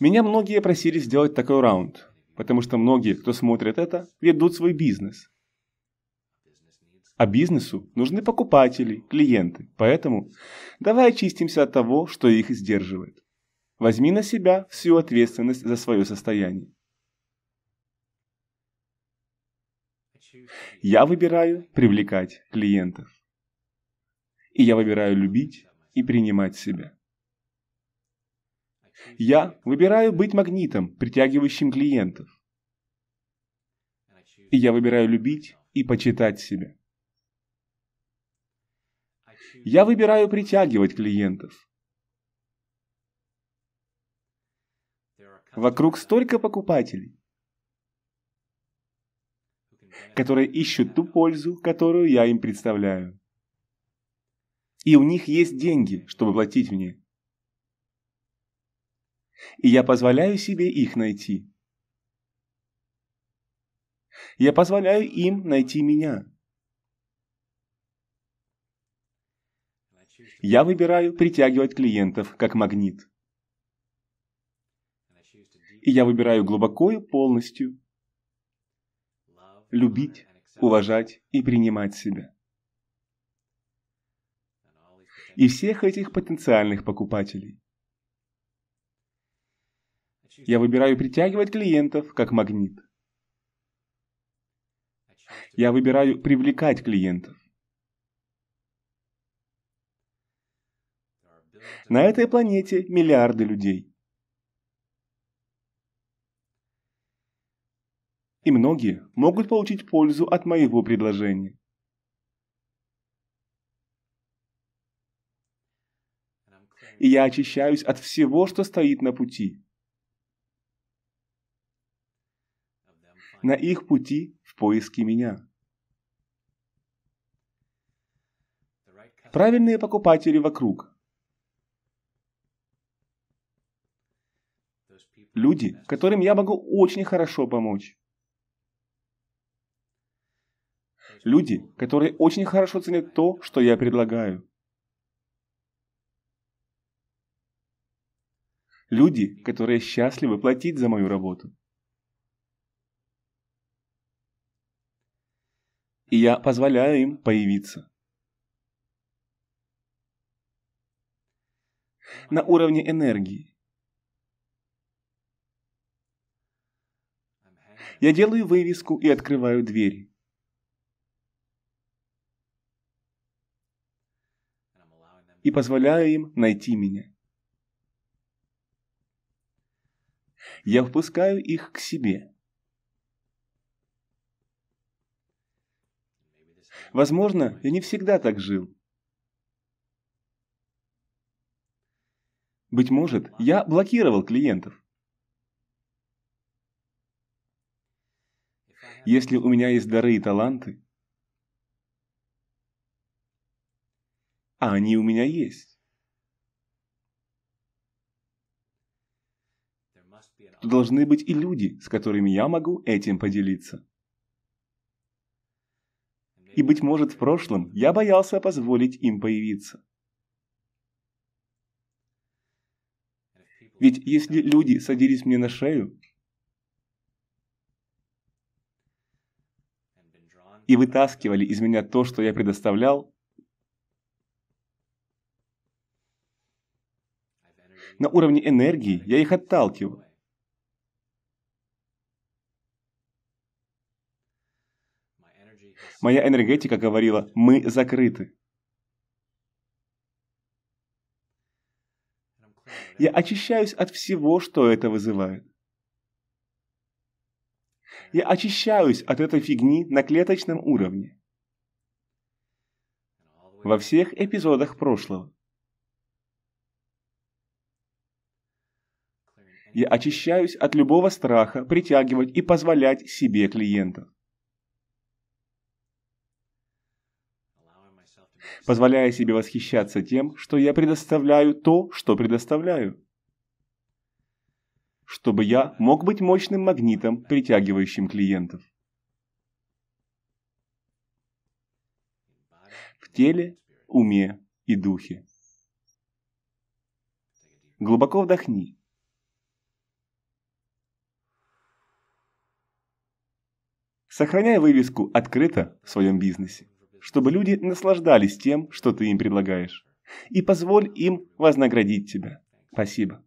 Меня многие просили сделать такой раунд, потому что многие, кто смотрит это, ведут свой бизнес. А бизнесу нужны покупатели, клиенты, поэтому давай очистимся от того, что их сдерживает. Возьми на себя всю ответственность за свое состояние. Я выбираю привлекать клиентов. И я выбираю любить и принимать себя. Я выбираю быть магнитом, притягивающим клиентов. И я выбираю любить и почитать себя. Я выбираю притягивать клиентов. Вокруг столько покупателей, которые ищут ту пользу, которую я им представляю. И у них есть деньги, чтобы платить мне и я позволяю себе их найти. Я позволяю им найти меня. Я выбираю притягивать клиентов как магнит. И я выбираю глубоко и полностью любить, уважать и принимать себя. И всех этих потенциальных покупателей. Я выбираю притягивать клиентов как магнит. Я выбираю привлекать клиентов. На этой планете миллиарды людей. И многие могут получить пользу от моего предложения. И я очищаюсь от всего, что стоит на пути. на их пути в поиске меня. Правильные покупатели вокруг. Люди, которым я могу очень хорошо помочь. Люди, которые очень хорошо ценят то, что я предлагаю. Люди, которые счастливы платить за мою работу. и я позволяю им появиться. На уровне энергии. Я делаю вывеску и открываю двери. И позволяю им найти меня. Я впускаю их к себе. Возможно, я не всегда так жил. Быть может, я блокировал клиентов. Если у меня есть дары и таланты, а они у меня есть, то должны быть и люди, с которыми я могу этим поделиться и, быть может, в прошлом я боялся позволить им появиться. Ведь если люди садились мне на шею и вытаскивали из меня то, что я предоставлял, на уровне энергии я их отталкивал. Моя энергетика говорила «Мы закрыты». Я очищаюсь от всего, что это вызывает. Я очищаюсь от этой фигни на клеточном уровне. Во всех эпизодах прошлого. Я очищаюсь от любого страха притягивать и позволять себе клиентов. позволяя себе восхищаться тем, что я предоставляю то, что предоставляю. Чтобы я мог быть мощным магнитом, притягивающим клиентов. В теле, уме и духе. Глубоко вдохни. Сохраняй вывеску «Открыто» в своем бизнесе чтобы люди наслаждались тем, что ты им предлагаешь. И позволь им вознаградить тебя. Спасибо.